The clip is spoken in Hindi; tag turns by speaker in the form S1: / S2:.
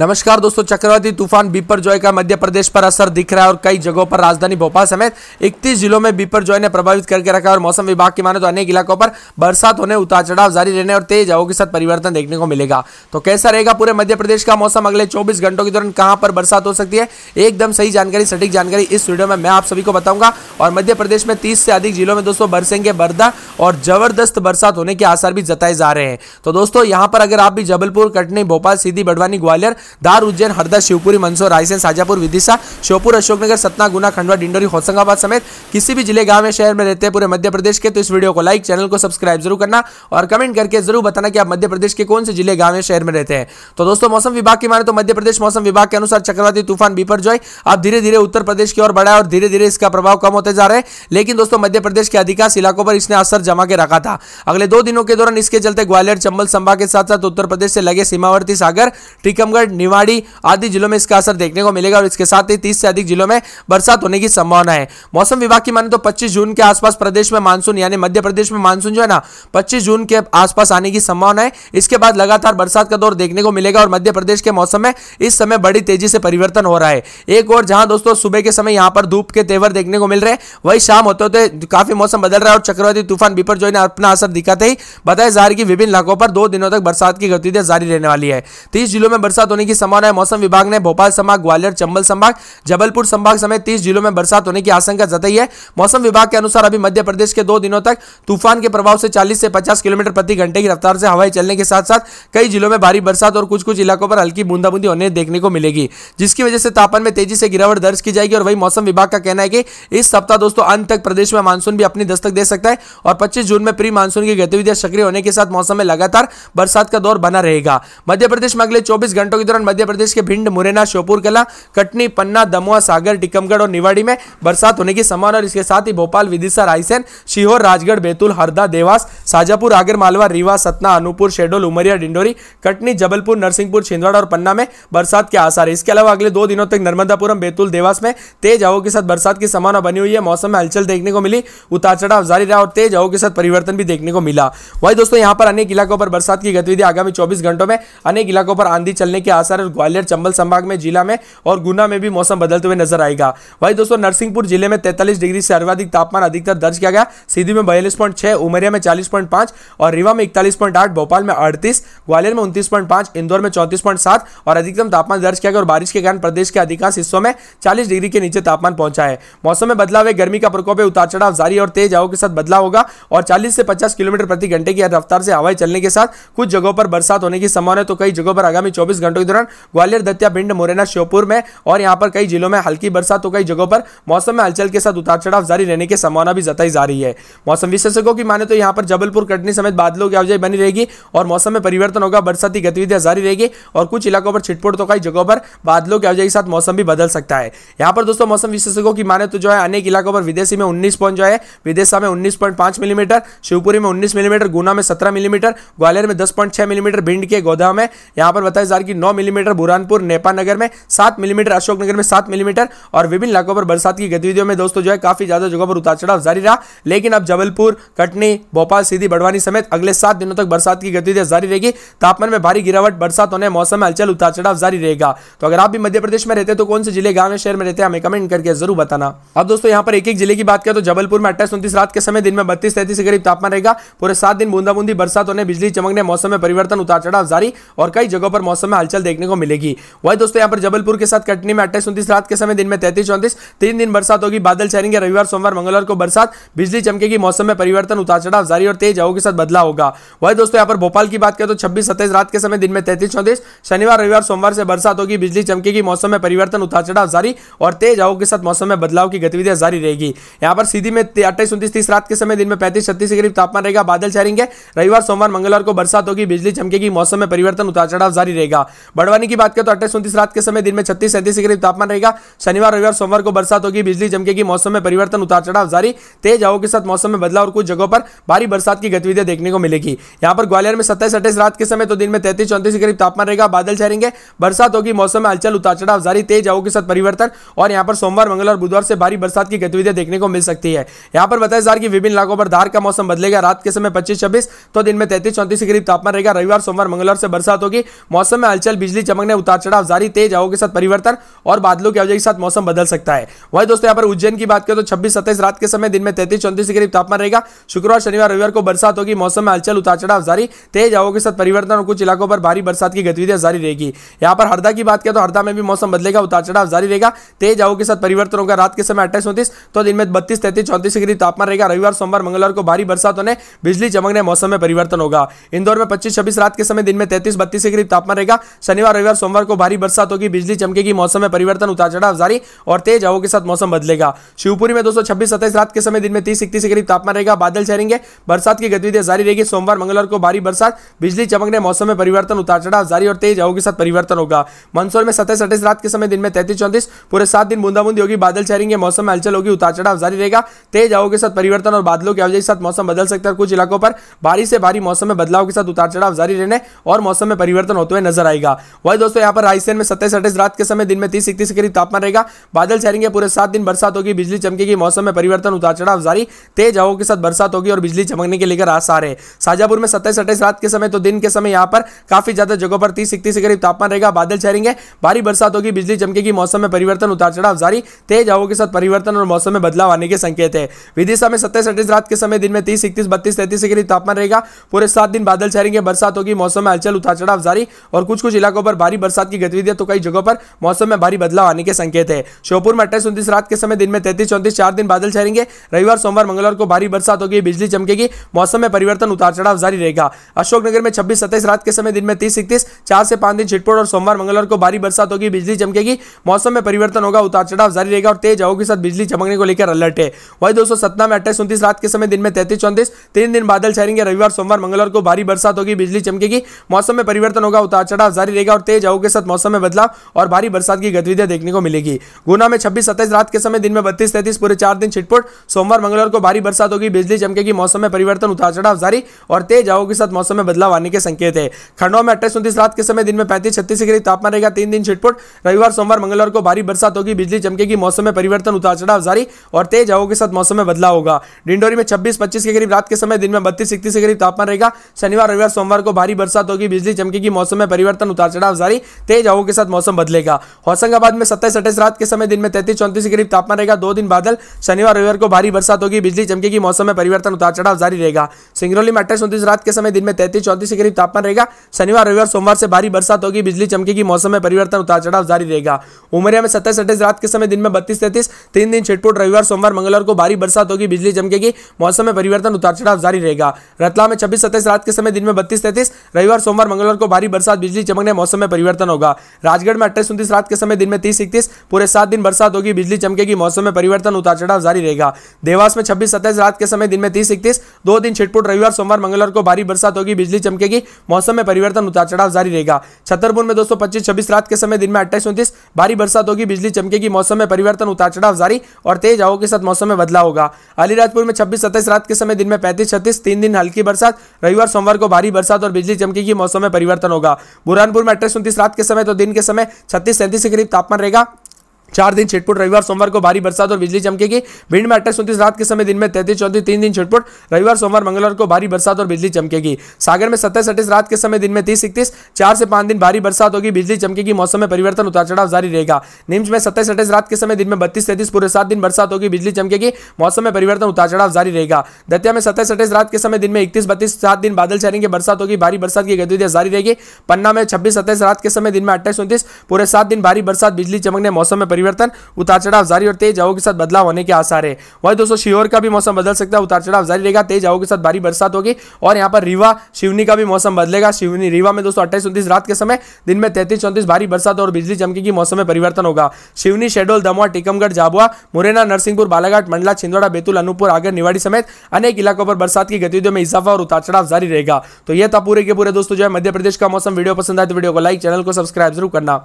S1: नमस्कार दोस्तों चक्रवाती तूफान बीपर जॉय का मध्य प्रदेश पर असर दिख रहा है और कई जगहों पर राजधानी भोपाल समेत 31 जिलों में बीपर जॉय ने प्रभावित करके रखा है और मौसम विभाग की माने तो अनेक इलाकों पर बरसात होने उतार चढ़ाव जारी रहने और तेज हवाओं के साथ परिवर्तन देखने को मिलेगा तो कैसा रहेगा पूरे मध्य प्रदेश का मौसम अगले चौबीस घंटों के दौरान कहाँ पर बरसात हो सकती है एकदम सही जानकारी सटीक जानकारी इस वीडियो में मैं आप सभी को बताऊंगा और मध्य प्रदेश में तीस से अधिक जिलों में दोस्तों बरसेंगे बर्दा और जबरदस्त बरसात होने के आसार भी जताए जा रहे हैं तो दोस्तों यहाँ पर अगर आप भी जबलपुर कटनी भोपाल सीधी बड़वानी ग्वालियर धार उज्जैन हरदा शिवपुरी मंदसौर रायसेन साजापुर विदिशा श्योपुर अशोकनगर सतना गुना खंडवा डिंडोरी होशंगाबाद समेत किसी भी जिले गांव में शहर में रहते हैं पूरे मध्य प्रदेश के तो इस वीडियो को लाइक चैनल को सब्सक्राइब जरूर करना और कमेंट करके जरूर बताना कि आप मध्य प्रदेश के कौन से जिले गांव में शहर में रहते हैं तो दोस्तों मौसम विभाग की माने तो मध्य प्रदेश मौसम विभाग के अनुसार चक्रवाती तूफान बीपर जो अब धीरे धीरे उत्तर प्रदेश की ओर बढ़ा और धीरे धीरे इसका प्रभाव कम होते जा रहे हैं लेकिन दोस्तों मध्य प्रदेश के अधिकांश इलाकों पर इसने असर जमा के रखा था अगले दो दिनों के दौरान इसके चलते ग्वालियर चंबल संभाग के साथ साथ उत्तर प्रदेश से लगे सीमावर्ती सागर टीकमगढ़ निवाड़ी आदि जिलों में इसका असर देखने को मिलेगा और इसके साथ ही तीस से अधिक जिलों में बरसात होने की संभावना है मौसम विभाग की माने तो पच्चीस जून के आसपास प्रदेश में मानसून यानी मध्य प्रदेश में मानसून जो है ना पच्चीस जून के आसपास आने की संभावना है इसके बाद लगातार बरसात का दौर देखने को मिलेगा और मध्य प्रदेश के मौसम में इस समय बड़ी तेजी से परिवर्तन हो रहा है एक और जहां दोस्तों सुबह के समय यहां पर धूप के तेवर देखने को मिल रहे हैं वही शाम होते होते काफी मौसम बदल रहा है और चक्रवाती तूफान बिपर जो है अपना असर दिखाते ही बताया जा रहा है कि विभिन्न इलाकों पर दो दिनों तक बरसात की गतिविधियां जारी रहने वाली है तीस जिलों में बरसात होने होने की संभावना है मौसम विभाग ने भोपाल संभाग ग्वालियर चंबल संभाग जबलपुर संभाग समेत तीस जिलों में बरसात होने की आशंका जताई है मौसम विभाग के अनुसार अभी मध्य प्रदेश के दो दिनों तक तूफान के प्रभाव से चालीस से पचास किलोमीटर प्रति घंटे की रफ्तार से हवाएं चलने के साथ साथ कई जिलों में भारी बरसात और कुछ कुछ इलाकों पर हल्की बूंदाबूंदी होने देखने को मिलेगी जिसकी वजह से तापमान में तेजी से गिरावट दर्ज की जाएगी और वही मौसम विभाग का कहना है कि इस सप्ताह दोस्तों अंत तक प्रदेश में मानसून भी अपनी दस्तक दे सकता है और पच्चीस जून में प्री मानसून की गतिविधियां सक्रिय होने के साथ मौसम में लगातार बरसात का दौर बना रहेगा मध्य प्रदेश में अगले चौबीस घंटों की दौरान मध्य प्रदेश के भिंड मुरैना श्योपुर कला कटनी पन्ना दमुआ सागर टीकमगढ़ और निवाड़ी में बरसात होने की संभावना और इसके साथ ही भोपाल विदिशा रायसेन शिहोर राजगढ़ बैतूल हरदा देवास शाजापुर आगर मालवा रीवा सतना अनूपुर शेडोल उमरिया डिंडोरी कटनी जबलपुर नरसिंहपुर छिंदवाड़ा और पन्ना में बरसात के आसार इसके अलावा अगले दो दिनों तक नर्मदापुरम बैतूल देवास में तेज हवा के साथ बरसात की संभावना बनी हुई है मौसम में हलचल देखने को मिली उतार चढ़ाव जारी रहा और तेज हवा के साथ परिवर्तन भी देखने को मिला वही दोस्तों यहाँ पर अनेक इलाकों पर बरसात की गतिविधि आगामी चौबीस घंटों में अनेक इलाकों पर आंधी चलने के कासार और ग्वालियर चंबल संभाग में जिला में और गुना में भी मौसम बदलते हुए नजर आएगा वही दोस्तों नरसिंहपुर जिले में तैतालीस डिग्री से सर्वाधिक तापमान अधिकतर दर्ज किया गया सीधी में बयालीस पॉइंट छह उमरिया में चालीस पॉइंट पांच और रीवा में इकतालीस पॉइंट आठ भोपाल में अड़तीस ग्वालियर में उन्तीस पॉइंट पांच इंदौर में चौंतीस पॉइंट सात और अधिकतम तापमान दर्ज किया गया और बारिश के कारण प्रदेश के अधिकांश हिस्सों में चालीस डिग्री के नीचे तापमान पहुंचा है मौसम में बदलाव है गर्मी का प्रकोप है उतार चढ़ाव जारी और तेज हवा के साथ बदलाव होगा और चालीस से पचास किलोमीटर प्रति घंटे की रफ्तार से हवाएं चलने के साथ कुछ जगहों पर बरसात होने की संभावना है तो कई जगहों पर आगामी चौबीस घंटों के दौरान ग्वालियर दतिया भिंड मुरैना श्योपुर में और यहाँ पर कई जिलों में हल्की बरसात तो कई जगहों पर मौसम में हलचल के साथ उतार चढ़ाव जारी रहने की संभावना भी जताई जा रही है मौसम विशेषज्ञों की माने तो यहाँ पर जबलपुर कटनी समेत बादलों की आवजाई बनी रहेगी और मौसम में परिवर्तन होगा बरसाती गतिविधियां जारी रहेगी और कुछ इलाकों पर छिटपुट तो कई जगहों पर बादलों की आवजाई के साथ मौसम भी बदल सकता है यहाँ पर दोस्तों मौसम विशेषज्ञों की माने तो जो है अनेक इलाकों पर विदेशी में उन्नीस पॉइंट जो है विदेशा में उन्नीस पॉइंट पांच मिलीमीटर शिवपुरी में उन्नीस मिलीमीटर गुना में सत्रह मिलीमीटर ग्वालियर में दस पॉइंट छह मिलीमीटर भिंड के गोदाम में यहाँ पर बताया जा रहा है कि नौ मिलीमीटर बुरहानपुर नेपानगर में सात मिलीमीटर अशोकनगर में सात मिलीमीटर और विभिन्न इलाकों पर बरसात की गतिविधियों में दोस्तों जो है काफी ज्यादा जगह पर उतार चढ़ाव जारी रहा लेकिन अब जबलपुर कटनी भोपाल सीधी बड़वानी समेत अगले सात दिनों तक बरसात की गतिविधियां जारी रहेगी तापमान में भारी गिरावट बरसात होने मौसम में हलचल उतार चढ़ाव जारी रहेगा तो अगर आप भी मध्य प्रदेश में रहते हैं तो कौन से जिले गांव या शहर में रहते हैं हमें कमेंट करके जरूर बताना अब दोस्तों यहाँ पर एक एक जिले की बात करें तो जबलपुर में अट्ठाईस उन्तीस रात के समय दिन में बत्तीस तैतीस के करीब तापमान रहेगा पूरे सात दिन बूंदाबूंदी बरसात होने बिजली चमकने मौसम में परिवर्तन उतार चढ़ाव जारी और कई जगहों पर मौसम में हलचल देखने को मिलेगी वही दोस्तों यहाँ पर जबलपुर के साथ कटनी में अट्ठाईस उन्तीस रात के समय दिन में तैतीस चौंतीस तीन दिन बरसात होगी बादल छाएंगे रविवार सोमवार मंगलवार को बरसात बिजली चमकेगी मौसम में परिवर्तन उतार चढ़ाव जारी और तेज हवाओं के साथ बदला होगा वही दोस्तों यहाँ पर भोपाल की बात करें तो छब्बीस सत्ताईस रात के समय दिन में तैतीस चौंतीस शनिवार रविवार सोमवार से बरसात होगी बिजली चमकेगी मौसम में परिवर्तन उतार चढ़ाव जारी और तेज हवाओं के साथ मौसम में बदलाव की गतिविधियां जारी रहेगी यहाँ पर सीधी में अट्ठाईस उन्तीस तीस रात के समय दिन में पैंतीस छत्तीस के करीब तापमान रहेगा बादल छाएंगे रविवार सोमवार मंगलवार को बरसात होगी बिजली चमकेगी मौसम में परिवर्तन उतार चढ़ाव जारी रहेगा बड़वानी की बात करें तो अट्ठाईस उन्तीस रात के समय दिन में छत्तीस सैंतीस डिग्री करीब तापमान रहेगा शनिवार रविवार सोमवार को बरसात होगी बिजली चमकेगी मौसम में परिवर्तन उतार चढ़ाव जारी तेज हवा के साथ मौसम में बदलाव और कुछ जगहों पर भारी बरसात की गतिविधियां देखने को मिलेगी यहाँ पर ग्वालियर में सत्ताईस अट्ठाईस रात के समय तो दिन में तैतीस चौंतीस डिग्री करीब तापमान रहेगा बादल छाएंगे बरसात होगी मौसम में हलचल उतार चढ़ाव जारी तेज हवा के साथ परिवर्तन और यहाँ पर सोमवार मंगलवार बुधवार से भारी बरसात की गतिविधियां देखने को मिल सकती है यहाँ पर बताया जा रहा कि विभिन्न इलाकों पर धार का मौसम बदलेगा रात के समय पच्चीस छब्बीस तो दिन में तैतीस चौंतीस डिग्री करीब तापमान रहेगा रविवार सोमवार मंगलवार से बरसात होगी मौसम में हलचल बिजली चमकने उतार चढ़ाव जारी तेज हवा के साथ परिवर्तन और बादलों की आवाजाही के साथ मौसम बदल सकता है वही दोस्तों यहाँ पर उज्जैन की बात करें तो छब्बीस सत्ताईस रात के समय दिन में तैतीस चौंतीस के करीब तापमान रहेगा शुक्रवार शनिवार रविवार को बरसात होगी मौसम में हलचल उतार चढ़ाव जारी तेज हवा के साथ परिवर्तन और कुछ इलाकों पर भारी बरसात की गतिविधियां जारी रहेगी यहाँ पर हरदा की बात करें तो हरदा में भी मौसम बदलेगा उतार चढ़ाव जारी रहेगा तेज हवा के साथ परिवर्तन होगा रात के समय अट्ठाईस उन्तीस तो दिन में बत्तीस तैतीस चौंतीस के करीब तापमान रहेगा रविवार सोमवार मंगलवार को भारी बरसात होने बिजली चमकने मौसम में परिवर्तन होगा इंदौर में पच्चीस छब्बीस रात के समय दिन में तैतीस बत्तीस के करीब तापमान रहेगा शनिवार रविवार सोमवार को भारी बरसात होगी बिजली चमकेगी मौसम में परिवर्तन उतार चढ़ाव जारी और तेज हवा के साथ मौसम बदलेगा शिवपुरी में दो छब्बीस रात के समय दिन में तीस इकतीस के करीब तापमान रहेगा बादल छहरेंगे बरसात की गतिविधियां जारी रहेगी सोमवार मंगलवार को भारी बरसात बिजली चमकने मौसम में परिवर्तन उतार चढ़ाव जारी और तेज हवा के साथ परिवर्तन होगा मंदसौर में सत्ताईस अट्ठाईस रात के समय दिन में तैतीस चौंतीस पूरे सात दिन बूंदाबूंदी होगी बादल छहरेंगे मौसम में हलचल होगी उतार चढ़ाव जारी रहेगा तेज हवा के साथ परिवर्तन और बादलों की वजह के साथ मौसम बदल सकता है कुछ इलाकों पर भारी से भारी मौसम में बदलाव के साथ उतार चढ़ाव जारी रहने और मौसम में परिवर्तन होते हुए नजर आएगा वही दोस्तों यहाँ पर रायसेन में सत्ताईस अट्ठाईस रात के समय दिन में तीस इकतीस के करीब तापमान रहेगा बादल छाएंगे पूरे सात दिन बरसात होगी बिजली चमकेगी मौसम में परिवर्तन उतार चढ़ाव जारी तेज हवाओं के साथ बरसात होगी और बिजली चमकने के लेकर आसार है शाजापुर में सत्ताईस अट्ठाईस रात के समय तो दिन के समय यहाँ पर काफी ज्यादा जगहों पर तीस इकतीस के करीब तापमान रहेगा बादल छाएंगे भारी बरसात होगी बिजली चमकेगी मौसम में परिवर्तन उतार चढ़ाव जारी तेज हवाओं के साथ परिवर्तन और मौसम में बदलाव आने के संकेत है विदिशा में सत्ताईस अट्ठाईस रात के समय दिन में तीस इकतीस बत्तीस तैतीस के करीब तापमान रहेगा पूरे सात दिन बादल छाएंगे बरसात होगी मौसम में हलचल उतार चढ़ाव जारी और कुछ कुछ इलाकों इलाकों पर भारी बरसात की गतिविधियां तो कई जगहों पर मौसम में भारी बदलाव आने के संकेत है श्योपुर में अट्ठाईस उन्तीस रात के समय दिन में तैतीस चौंतीस चार दिन बादल छाएंगे रविवार सोमवार मंगलवार को भारी बरसात होगी बिजली चमकेगी मौसम में परिवर्तन उतार चढ़ाव जारी रहेगा अशोकनगर में छब्बीस सत्ताईस रात के समय दिन में तीस इकतीस चार से पांच दिन छिटपुट और सोमवार मंगलवार को भारी बरसात होगी बिजली चमकेगी मौसम में परिवर्तन होगा उतार चढ़ाव जारी रहेगा और तेज हवा के साथ बिजली चमकने को लेकर अलर्ट है वही दोस्तों सतना में अट्ठाईस उन्तीस रात के समय दिन में तैतीस चौंतीस तीन दिन बादल छाएंगे रविवार सोमवार मंगलवार को भारी बरसात होगी बिजली चमकेगी मौसम में परिवर्तन होगा उतार चढ़ाव जारी रहेगा रहेगा और तेज हवा के साथ मौसम में बदलाव और भारी बरसात की गतिविधियां देखने को मिलेगी गुना में छब्बीस सत्ताईस रात के समय दिन में बत्तीस तैतीस पूरे चार दिन छिटपुट सोमवार मंगलवार को भारी बरसात होगी बिजली चमकेगी मौसम में परिवर्तन उतार चढ़ाव जारी और तेज हवा के साथ मौसम में बदलाव आने के संकेत है खंडवा में अट्ठाईस उन्तीस रात के समय दिन में पैंतीस छत्तीस डिग्री तापमान रहेगा तीन दिन छिटपुट रविवार सोमवार मंगलवार को भारी बरसात होगी बिजली चमकेगी मौसम में परिवर्तन उतार चढ़ाव जारी और तेज हवा के साथ मौसम में बदलाव होगा डिंडोरी में छब्बीस पच्चीस के करीब रात के समय दिन में बत्तीस इकतीस के करीब तापमान रहेगा शनिवार रविवार सोमवार को भारी बरसात होगी बिजली चमकेगी मौसम में परिवर्तन उतार चढ़ाव जारी तेज हवाओं के साथ मौसम बदलेगा होशंगाबाद में सत्ताईस अट्ठाईस रात के समय दिन में तैतीस चौंतीस के करीब तापमान रहेगा दो दिन बादल शनिवार रविवार को भारी बरसात होगी बिजली चमके की मौसम में परिवर्तन उतार चढ़ाव जारी रहेगा सिंगरौली में अट्ठाईस उन्तीस रात के समय दिन में तैतीस चौंतीस के करीब तापमान रहेगा शनिवार रविवार सोमवार से भारी बरसात होगी बिजली चमके की मौसम में परिवर्तन उतार चढ़ाव जारी रहेगा उमरिया में सत्ताईस अट्ठाईस रात के समय दिन में बत्तीस तैतीस तीन दिन छिटपुट रविवार सोमवार मंगलवार को भारी बरसात होगी बिजली चमकेगी मौसम में परिवर्तन उतार चढ़ाव जारी रहेगा रतला में छब्बीस सत्ताईस रात के समय दिन में बत्तीस तैतीस रविवार सोमवार मंगलवार को भारी बरसात बिजली चमकने मौसम में परिवर्तन होगा राजगढ़ में अट्ठाईस उन्तीस रात के समय दिन में तीस इकतीस पूरे सात दिन बरसात होगी बिजली चमकेगी मौसम में परिवर्तन उतार चढ़ाव जारी रहेगा देवास में छब्बीस सत्ताईस रात के समय दिन में तीस इकतीस दो दिन छिटपुट रविवार सोमवार मंगलवार को भारी बरसात होगी बिजली चमकेगी मौसम में परिवर्तन उतार चढ़ाव जारी रहेगा छतरपुर में दो सौ पच्चीस छब्बीस रात के समय दिन में अट्ठाईस उन्तीस भारी बरसात होगी बिजली चमकेगी मौसम में परिवर्तन उतार चढ़ाव जारी और तेज हवाओं के साथ मौसम में बदलाव होगा अलीराजपुर में छब्बीस सत्ताईस रात के समय दिन में पैंतीस छत्तीस तीन दिन हल्की बरसात रविवार सोमवार को भारी बरसात और बिजली चमकेगी मौसम में परिवर्तन होगा बुरहानपुर बिल्कुल उन्तीस रात के समय तो दिन के समय छत्तीस सैंतीस के करीब तापमान रहेगा चार दिन छिटपुट रविवार सोमवार को भारी बरसात और बिजली चमकेगी भिंड में अट्ठाईस उन्तीस रात के समय दिन में तैतीस चौंतीस तीन दिन छिटपुट रविवार सोमवार मंगलवार को भारी बरसात और बिजली चमकेगी सागर में सत्ताईस अट्ठीस रात के समय दिन में तीस इकतीस चार से पांच दिन भारी बरसात होगी बिजली चमकेगी मौसम में परिवर्तन उतार चढ़ाव जारी रहेगा निम्स में सत्ताईस अट्ठाईस रात के समय दिन में बत्तीस तैतीस पूरे सात दिन बरसात होगी बिजली चमकेगी मौसम में परिवर्तन उतार चढ़ाव जारी रहेगा दतिया में सत्ताईस अट्ठाईस रात के समय दिन में इकतीस बत्तीस सात दिन बादल छाएंगे बरसात होगी भारी बरसात की गतिविधियां जारी रहेगी पन्ना में छब्बीस सत्ताईस रात के समय दिन में अट्ठाईस उन्तीस पूरे सात दिन भारी बरसात बिजली चमकने मौसम में परिवर्तन परिवर्तन उतार चढ़ाव जारी और तेज हवाओं के साथ बदलाव होने के आसार है वही दोस्तों शिहोर का भी मौसम बदल सकता है उतार चढ़ाव जारी रहेगा तेज हवाओं के साथ भारी बरसात होगी और यहाँ पर रीवा शिवनी का भी मौसम बदलेगा शिवनी रीवा में दोस्तों अट्ठाईस उन्तीस रात के समय दिन में तैतीस चौंतीस भारी बरसात और बिजली चमकी की मौसम में परिवर्तन होगा शिवनी शेडोल दमुआ टीकमगढ़ झाबुआ मुरैना नरसिंहपुर बालाघाट मंडला छिंदवाड़ा बैतूल अनूपपुर आगर निवाड़ी समेत अनेक इलाकों पर बरसात की गतिविधियों में इजाफा और उतार चढ़ाव जारी रहेगा तो यह था पूरे के पूरे दोस्तों जो है मध्य प्रदेश का मौसम वीडियो पसंद आए तो वीडियो को लाइक चैनल को सब्सक्राइब जरूर करना